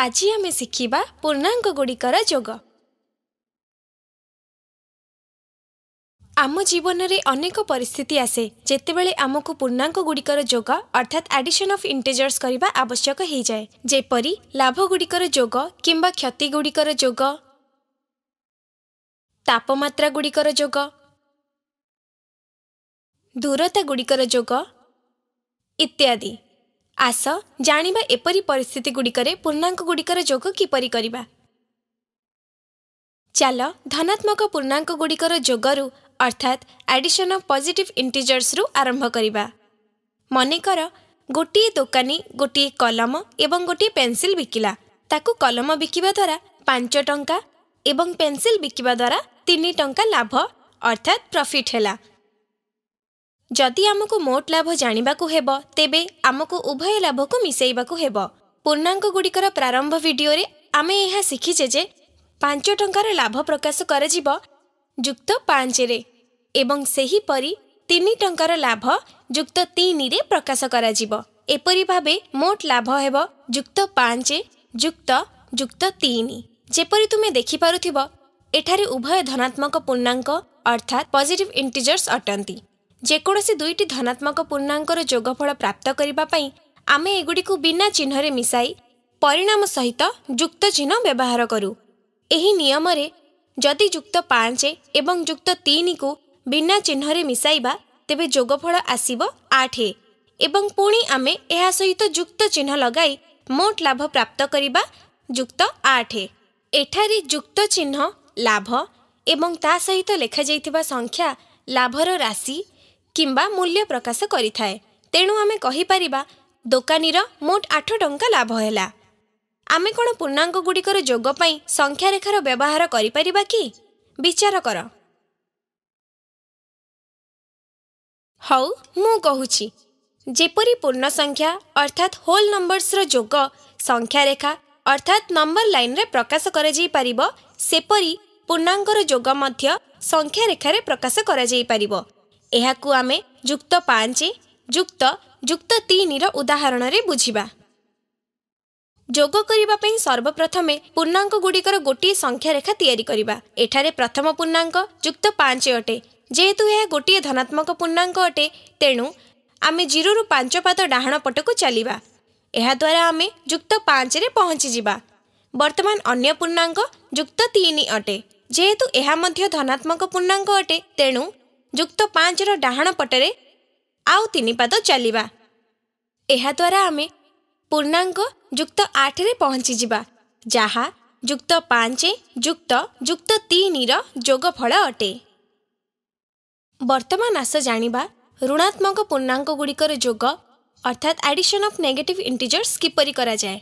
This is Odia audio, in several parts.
ଆଜି ଆମେ ଶିଖିବା ପୂର୍ଣ୍ଣାଙ୍ଗ ଗୁଡ଼ିକର ଯୋଗ ଆମ ଜୀବନରେ ଅନେକ ପରିସ୍ଥିତି ଆସେ ଯେତେବେଳେ ଆମକୁ ପୂର୍ଣ୍ଣାଙ୍ଗଗୁଡ଼ିକର ଯୋଗ ଅର୍ଥାତ୍ ଆଡ଼ିସନ୍ ଅଫ୍ ଇଣ୍ଟେଜର୍ସ କରିବା ଆବଶ୍ୟକ ହୋଇଯାଏ ଯେପରି ଲାଭଗୁଡ଼ିକର ଯୋଗ କିମ୍ବା କ୍ଷତିଗୁଡ଼ିକର ଯୋଗ ତାପମାତ୍ରାଗୁଡ଼ିକର ଯୋଗ ଦୂରତା ଗୁଡ଼ିକର ଯୋଗ ଇତ୍ୟାଦି ଆସ ଜାଣିବା ଏପରି ପରିସ୍ଥିତିଗୁଡ଼ିକରେ ପୂର୍ଣ୍ଣାଙ୍କଗୁଡ଼ିକର ଯୋଗ କିପରି କରିବା ଚାଲ ଧନାତ୍ମକ ପୂର୍ଣ୍ଣାଙ୍କଗୁଡ଼ିକର ଯୋଗରୁ ଅର୍ଥାତ୍ ଆଡିସନ୍ ଅଫ୍ ପଜିଟିଭ୍ ଇଣ୍ଟିଜର୍ସରୁ ଆରମ୍ଭ କରିବା ମନେକର ଗୋଟିଏ ଦୋକାନୀ ଗୋଟିଏ କଲମ ଏବଂ ଗୋଟିଏ ପେନ୍ସିଲ୍ ବିକିଲା ତାକୁ କଲମ ବିକିବା ଦ୍ୱାରା ପାଞ୍ଚ ଟଙ୍କା ଏବଂ ପେନ୍ସିଲ୍ ବିକିବା ଦ୍ୱାରା ତିନି ଟଙ୍କା ଲାଭ ଅର୍ଥାତ୍ ପ୍ରଫିଟ୍ ହେଲା ଯଦି ଆମକୁ ମୋଟ ଲାଭ ଜାଣିବାକୁ ହେବ ତେବେ ଆମକୁ ଉଭୟ ଲାଭକୁ ମିଶାଇବାକୁ ହେବ ପୂର୍ଣ୍ଣାଙ୍କଗୁଡ଼ିକର ପ୍ରାରମ୍ଭ ଭିଡ଼ିଓରେ ଆମେ ଏହା ଶିଖିଛେ ଯେ ପାଞ୍ଚ ଟଙ୍କାର ଲାଭ ପ୍ରକାଶ କରାଯିବ ଯୁକ୍ତ ପାଞ୍ଚରେ ଏବଂ ସେହିପରି ତିନି ଟଙ୍କାର ଲାଭ ଯୁକ୍ତ ତିନିରେ ପ୍ରକାଶ କରାଯିବ ଏପରି ଭାବେ ମୋଟ ଲାଭ ହେବ ଯୁକ୍ତ ପାଞ୍ଚ ଯୁକ୍ତ ଯୁକ୍ତ ତିନି ଯେପରି ତୁମେ ଦେଖିପାରୁଥିବ ଏଠାରେ ଉଭୟ ଧନାତ୍ମକ ପୂର୍ଣ୍ଣାଙ୍କ ଅର୍ଥାତ୍ ପଜିଟିଭ୍ ଇଣ୍ଟିଜର୍ସ ଅଟନ୍ତି ଯେକୌଣସି ଦୁଇଟି ଧନାତ୍ମକ ପୂର୍ଣ୍ଣାଙ୍କର ଯୋଗଫଳ ପ୍ରାପ୍ତ କରିବା ପାଇଁ ଆମେ ଏଗୁଡ଼ିକୁ ବିନା ଚିହ୍ନରେ ମିଶାଇ ପରିଣାମ ସହିତ ଯୁକ୍ତ ଚିହ୍ନ ବ୍ୟବହାର କରୁ ଏହି ନିୟମରେ ଯଦି ଯୁକ୍ତ ପାଞ୍ଚ ଏବଂ ଯୁକ୍ତ ତିନିକୁ ବିନା ଚିହ୍ନରେ ମିଶାଇବା ତେବେ ଯୋଗଫଳ ଆସିବ ଆଠ ଏବଂ ପୁଣି ଆମେ ଏହା ସହିତ ଯୁକ୍ତ ଚିହ୍ନ ଲଗାଇ ମୋଟ ଲାଭ ପ୍ରାପ୍ତ କରିବା ଯୁକ୍ତ ଆଠ ଏଠାରେ ଯୁକ୍ତ ଚିହ୍ନ ଲାଭ ଏବଂ ତା ସହିତ ଲେଖାଯାଇଥିବା ସଂଖ୍ୟା ଲାଭର ରାଶି କିମ୍ବା ମୂଲ୍ୟ ପ୍ରକାଶ କରିଥାଏ ତେଣୁ ଆମେ କହିପାରିବା ଦୋକାନୀର ମୋଟ ଆଠ ଟଙ୍କା ଲାଭ ହେଲା ଆମେ କ'ଣ ପୂର୍ଣ୍ଣାଙ୍ଗଗୁଡ଼ିକର ଯୋଗ ପାଇଁ ସଂଖ୍ୟାରେଖାର ବ୍ୟବହାର କରିପାରିବା କି ବିଚାର କର ହଉ ମୁଁ କହୁଛି ଯେପରି ପୂର୍ଣ୍ଣ ସଂଖ୍ୟା ଅର୍ଥାତ୍ ହୋଲ୍ ନମ୍ବର୍ସର ଯୋଗ ସଂଖ୍ୟାରେଖା ଅର୍ଥାତ୍ ନମ୍ବର ଲାଇନ୍ରେ ପ୍ରକାଶ କରାଯାଇପାରିବ ସେପରି ପୂର୍ଣ୍ଣାଙ୍ଗର ଯୋଗ ମଧ୍ୟ ସଂଖ୍ୟାରେଖାରେ ପ୍ରକାଶ କରାଯାଇପାରିବ पाँचति उदाहरण बुझि जा सर्वप्रथमे पूर्णाङ्कुडिक गोटी संख्यारेखा तिरी प्रथम पूर्णाङ्क पाँच अटे जु गोटे धनात्मक पूर्णाङ्क अटे तेणु आमे जिरो रु पाँचपात डाहा पटक चलि यहाँवारा आम जुक्त पाँच पहचिजि बर्तमान अन्य पूर्णाङ्क तिन अटे जु धनात्मक पूर्णाङ्क अटे तेणु ଯୁକ୍ତ ପାଞ୍ଚର ଡାହାଣ ପଟରେ ଆଉ ତିନିପାଦ ଚାଲିବା ଏହାଦ୍ୱାରା ଆମେ ପୂର୍ଣ୍ଣାଙ୍ଗ ଯୁକ୍ତ ଆଠରେ ପହଞ୍ଚିଯିବା ଯାହା ଯୁକ୍ତ ପାଞ୍ଚ ଯୁକ୍ତ ଯୁକ୍ତ ତିନିର ଯୋଗଫଳ ଅଟେ ବର୍ତ୍ତମାନ ଆସ ଜାଣିବା ଋଣାତ୍ମକ ପୂର୍ଣ୍ଣାଙ୍କଗୁଡ଼ିକର ଯୋଗ ଅର୍ଥାତ୍ ଆଡ଼ିସନ୍ ଅଫ୍ ନେଗେଟିଭ୍ ଇଣ୍ଟିଜର୍ସ କିପରି କରାଯାଏ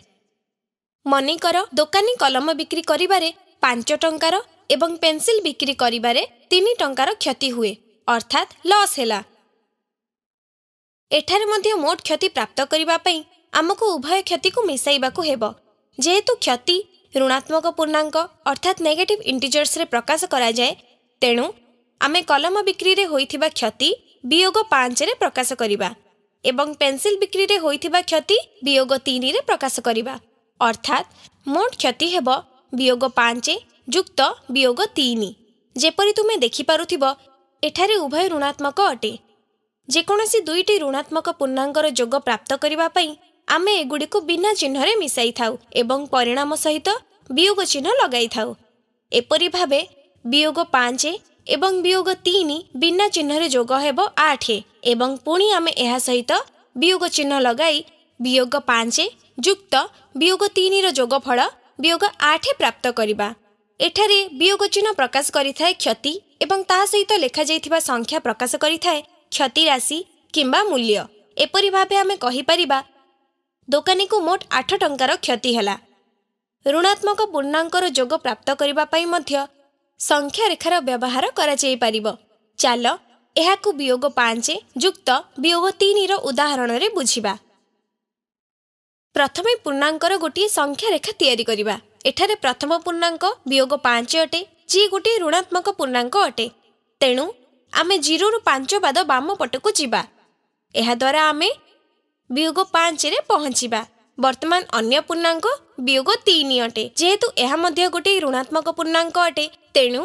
ମନେକର ଦୋକାନୀ କଲମ ବିକ୍ରି କରିବାରେ ପାଞ୍ଚ ଟଙ୍କାର ଏବଂ ପେନ୍ସିଲ୍ ବିକ୍ରି କରିବାରେ ତିନି ଟଙ୍କାର କ୍ଷତି ହୁଏ ଅର୍ଥାତ୍ ଲସ୍ ହେଲା ଏଠାରେ ମଧ୍ୟ ମୋଟ କ୍ଷତି ପ୍ରାପ୍ତ କରିବା ପାଇଁ ଆମକୁ ଉଭୟ କ୍ଷତିକୁ ମିଶାଇବାକୁ ହେବ ଯେହେତୁ କ୍ଷତି ଋଣାତ୍ମକ ପୂର୍ଣ୍ଣାଙ୍କ ଅର୍ଥାତ୍ ନେଗେଟିଭ୍ ଇଣ୍ଟିଜର୍ସରେ ପ୍ରକାଶ କରାଯାଏ ତେଣୁ ଆମେ କଲମ ବିକ୍ରିରେ ହୋଇଥିବା କ୍ଷତି ବିୟୋଗ ପାଞ୍ଚରେ ପ୍ରକାଶ କରିବା ଏବଂ ପେନ୍ସିଲ୍ ବିକ୍ରିରେ ହୋଇଥିବା କ୍ଷତି ବିୟୋଗ ତିନିରେ ପ୍ରକାଶ କରିବା ଅର୍ଥାତ୍ ମୋଟ କ୍ଷତି ହେବ ବିୟୋଗ ପାଞ୍ଚ ଯୁକ୍ତ ବିୟୋଗ ତିନି ଯେପରି ତୁମେ ଦେଖିପାରୁଥିବ ଏଠାରେ ଉଭୟ ଋଣାତ୍ମକ ଅଟେ ଯେକୌଣସି ଦୁଇଟି ଋଣାତ୍ମକ ପୂର୍ଣ୍ଣାଙ୍ଗର ଯୋଗ ପ୍ରାପ୍ତ କରିବା ପାଇଁ ଆମେ ଏଗୁଡ଼ିକୁ ବିନା ଚିହ୍ନରେ ମିଶାଇଥାଉ ଏବଂ ପରିଣାମ ସହିତ ବିୟୋଗ ଚିହ୍ନ ଲଗାଇଥାଉ ଏପରି ଭାବେ ବିୟୋଗ ପାଞ୍ଚ ଏବଂ ବିୟୋଗ ତିନି ବିନା ଚିହ୍ନରେ ଯୋଗ ହେବ ଆଠ ଏବଂ ପୁଣି ଆମେ ଏହା ସହିତ ବିୟୋଗ ଚିହ୍ନ ଲଗାଇ ବିୟୋଗ ପାଞ୍ଚ ଯୁକ୍ତ ବିୟୋଗ ତିନିର ଯୋଗଫଳ ବିୟୋଗ ଆଠ ପ୍ରାପ୍ତ କରିବା ଏଠାରେ ବିୟୋଗ ଚିହ୍ନ ପ୍ରକାଶ କରିଥାଏ କ୍ଷତି ଏବଂ ତାହା ସହିତ ଲେଖାଯାଇଥିବା ସଂଖ୍ୟା ପ୍ରକାଶ କରିଥାଏ କ୍ଷତି ରାଶି କିମ୍ବା ମୂଲ୍ୟ ଏପରି ଭାବେ ଆମେ କହିପାରିବା ଦୋକାନୀକୁ ମୋଟ ଆଠ ଟଙ୍କାର କ୍ଷତି ହେଲା ଋଣାତ୍ମକ ପୂର୍ଣ୍ଣାଙ୍କର ଯୋଗ ପ୍ରାପ୍ତ କରିବା ପାଇଁ ମଧ୍ୟ ସଂଖ୍ୟାରେଖାର ବ୍ୟବହାର କରାଯାଇପାରିବ ଚାଲ ଏହାକୁ ବିୟୋଗ ପାଞ୍ଚ ଯୁକ୍ତ ବିୟୋଗ ତିନିର ଉଦାହରଣରେ ବୁଝିବା ପ୍ରଥମେ ପୂର୍ଣ୍ଣାଙ୍କର ଗୋଟିଏ ସଂଖ୍ୟାରେଖା ତିଆରି କରିବା ଏଠାରେ ପ୍ରଥମ ପୂର୍ଣ୍ଣାଙ୍କ ବିୟୋଗ ପାଞ୍ଚ ଅଟେ ଯିଏ ଗୋଟିଏ ଋଣାତ୍ମକ ପୂର୍ଣ୍ଣାଙ୍କ ଅଟେ ତେଣୁ ଆମେ ଜିରୋରୁ ପାଞ୍ଚ ପାଦ ବାମ ପଟକୁ ଯିବା ଏହାଦ୍ୱାରା ଆମେ ବିୟୋଗ ପାଞ୍ଚରେ ପହଞ୍ଚିବା ବର୍ତ୍ତମାନ ଅନ୍ୟ ପୂର୍ଣ୍ଣାଙ୍କ ବିୟୋଗ ତିନି ଅଟେ ଯେହେତୁ ଏହା ମଧ୍ୟ ଗୋଟିଏ ଋଣାତ୍ମକ ପୂର୍ଣ୍ଣାଙ୍କ ଅଟେ ତେଣୁ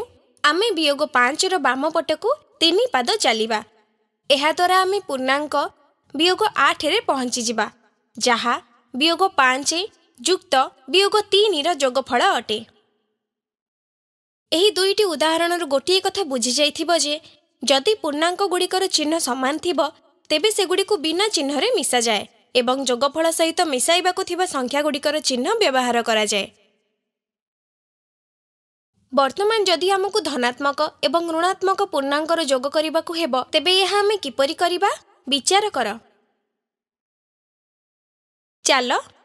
ଆମେ ବିୟୋଗ ପାଞ୍ଚର ବାମ ପଟକୁ ତିନି ପାଦ ଚାଲିବା ଏହାଦ୍ୱାରା ଆମେ ପୂର୍ଣ୍ଣାଙ୍କ ବିୟୋଗ ଆଠରେ ପହଞ୍ଚିଯିବା ଯାହା ବିୟୋଗ ପାଞ୍ଚ ଯୁକ୍ତ ବିୟୋଗ ତିନିର ଯୋଗଫଳ ଅଟେ ଏହି ଦୁଇଟି ଉଦାହରଣରୁ ଗୋଟିଏ କଥା ବୁଝିଯାଇଥିବ ଯେ ଯଦି ଗୁଡ଼ିକର ଚିହ୍ନ ସମାନ ଥିବ ତେବେ ସେଗୁଡ଼ିକୁ ବିନା ଚିହ୍ନରେ ମିଶାଯାଏ ଏବଂ ଯୋଗଫଳ ସହିତ ମିଶାଇବାକୁ ଥିବା ସଂଖ୍ୟା ଗୁଡ଼ିକର ଚିହ୍ନ ବ୍ୟବହାର କରାଯାଏ ବର୍ତ୍ତମାନ ଯଦି ଆମକୁ ଧନାତ୍ମକ ଏବଂ ଋଣାତ୍ମକ ପୂର୍ଣ୍ଣାଙ୍କର ଯୋଗ କରିବାକୁ ହେବ ତେବେ ଏହା ଆମେ କିପରି କରିବା ବିଚାର କର ଚାଲ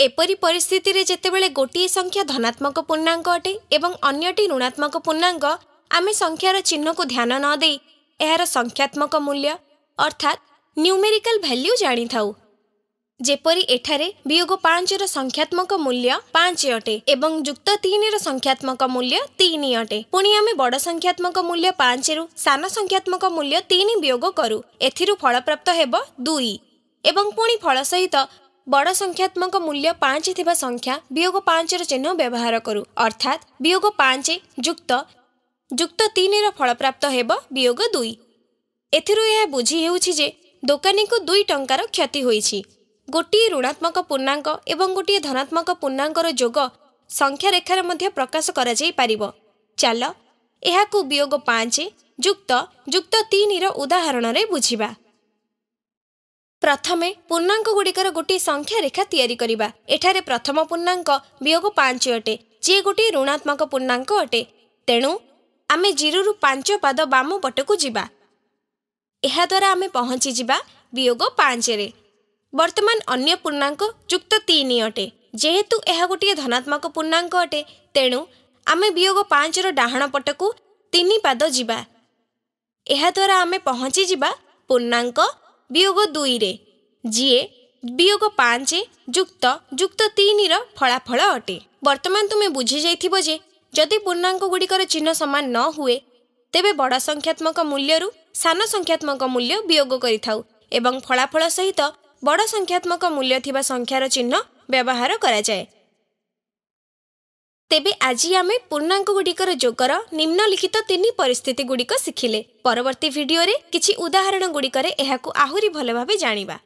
एपरि परिस्थितिले जति बेला संख्या धनात्मक पूर्णाङ्क अटे ऋणात्मक पूर्णाङ्क आम सं नदे यहाँ संख्यात्मक मूल्य अर्थात अर्थात् न्युमेरिकल भ्याल्यु जानेपरि एठ वियु पाँच र संख्यात्मक मूल्य पाँच अटे एुक्त र संख्यात्मक मूल्य तिन अटे पुणी पूर्ण बड संख्यात्मक मूल्य पाँच रु सानत्मक मूल्य वियोग वियग गरौँ ए फल दुई एउटा ବଡ଼ ସଂଖ୍ୟାତ୍ମକ ମୂଲ୍ୟ ପାଞ୍ଚ ଥିବା ସଂଖ୍ୟା ବିୟୋଗ ପାଞ୍ଚର ଚିହ୍ନ ବ୍ୟବହାର କରୁ ଅର୍ଥାତ୍ ବିୟୋଗ ପାଞ୍ଚ ଯୁକ୍ତ ଯୁକ୍ତ ତିନିର ଫଳପ୍ରାପ୍ତ ହେବ ବିୟୋଗ ଦୁଇ ଏଥିରୁ ଏହା ବୁଝି ହେଉଛି ଯେ ଦୋକାନୀଙ୍କୁ ଦୁଇ ଟଙ୍କାର କ୍ଷତି ହୋଇଛି ଗୋଟିଏ ଋଣାତ୍ମକ ପୂର୍ଣ୍ଣାଙ୍କ ଏବଂ ଗୋଟିଏ ଧନାତ୍ମକ ପୂର୍ଣ୍ଣାଙ୍କର ଯୋଗ ସଂଖ୍ୟାରେଖାରେ ମଧ୍ୟ ପ୍ରକାଶ କରାଯାଇପାରିବ ଚାଲ ଏହାକୁ ବିୟୋଗ ପାଞ୍ଚ ଯୁକ୍ତ ଯୁକ୍ତ ତିନିର ଉଦାହରଣରେ ବୁଝିବା ପ୍ରଥମେ ଗୁଡ଼ିକର ଗୋଟିଏ ସଂଖ୍ୟା ରେଖା ତିଆରି କରିବା ଏଠାରେ ପ୍ରଥମ ପୂର୍ଣ୍ଣାଙ୍କ ବିୟୋଗ ପାଞ୍ଚ ଅଟେ ଯିଏ ଗୋଟିଏ ଋଣାତ୍ମକ ପୂର୍ଣ୍ଣାଙ୍କ ଅଟେ ତେଣୁ ଆମେ ଜିରୋରୁ ପାଞ୍ଚ ପାଦ ବାମ ପଟକୁ ଯିବା ଏହାଦ୍ୱାରା ଆମେ ପହଞ୍ଚିଯିବା ବିୟୋଗ ପାଞ୍ଚରେ ବର୍ତ୍ତମାନ ଅନ୍ୟ ପୂର୍ଣ୍ଣାଙ୍କ ଯୁକ୍ତ ତିନି ଅଟେ ଯେହେତୁ ଏହା ଗୋଟିଏ ଧନାତ୍ମକ ପୂର୍ଣ୍ଣାଙ୍କ ଅଟେ ତେଣୁ ଆମେ ବିୟୋଗ ପାଞ୍ଚର ଡାହାଣ ପଟକୁ ତିନି ପାଦ ଯିବା ଏହାଦ୍ୱାରା ଆମେ ପହଞ୍ଚିଯିବା ପୂର୍ଣ୍ଣାଙ୍କ ବିୟୋଗ ଦୁଇରେ ଯିଏ ବିୟୋଗ ପାଞ୍ଚ ଯୁକ୍ତ ଯୁକ୍ତ ତିନିର ଫଳାଫଳ ଅଟେ ବର୍ତ୍ତମାନ ତୁମେ ବୁଝିଯାଇଥିବ ଯେ ଯଦି ପୂର୍ଣ୍ଣାଙ୍କଗୁଡ଼ିକର ଚିହ୍ନ ସମାନ ନ ହୁଏ ତେବେ ବଡ଼ ସଂଖ୍ୟାତ୍ମକ ମୂଲ୍ୟରୁ ସାନ ସଂଖ୍ୟାତ୍ମକ ମୂଲ୍ୟ ବିୟୋଗ କରିଥାଉ ଏବଂ ଫଳାଫଳ ସହିତ ବଡ଼ ସଂଖ୍ୟାତ୍ମକ ମୂଲ୍ୟ ଥିବା ସଂଖ୍ୟାର ଚିହ୍ନ ବ୍ୟବହାର କରାଯାଏ ତେବେ ଆଜି ଆମେ ପୂର୍ଣ୍ଣାଙ୍କଗୁଡ଼ିକର ଯୋଗର ନିମ୍ନଲିଖିତ ତିନି ପରିସ୍ଥିତିଗୁଡ଼ିକ ଶିଖିଲେ ପରବର୍ତ୍ତୀ ଭିଡ଼ିଓରେ କିଛି ଉଦାହରଣଗୁଡ଼ିକରେ ଏହାକୁ ଆହୁରି ଭଲ ଭାବେ ଜାଣିବା